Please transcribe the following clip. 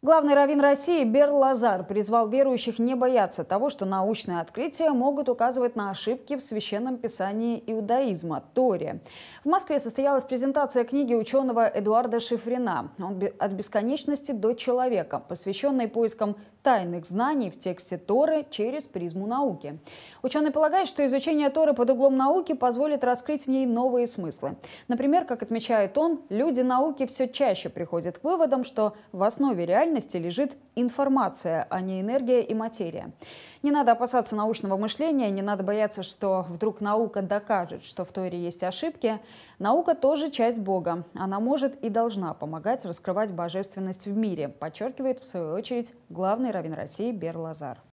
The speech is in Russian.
Главный раввин России Бер Лазар призвал верующих не бояться того, что научные открытия могут указывать на ошибки в священном писании иудаизма – Торе. В Москве состоялась презентация книги ученого Эдуарда Шифрина «От бесконечности до человека», посвященной поискам тайных знаний в тексте Торы через призму науки. Ученый полагает, что изучение Торы под углом науки позволит раскрыть в ней новые смыслы. Например, как отмечает он, люди науки все чаще приходят к выводам, что в основе реальности реальности лежит информация, а не энергия и материя. Не надо опасаться научного мышления, не надо бояться, что вдруг наука докажет, что в Торе есть ошибки. Наука тоже часть Бога. Она может и должна помогать раскрывать божественность в мире, подчеркивает в свою очередь главный раввин России Бер Лазар.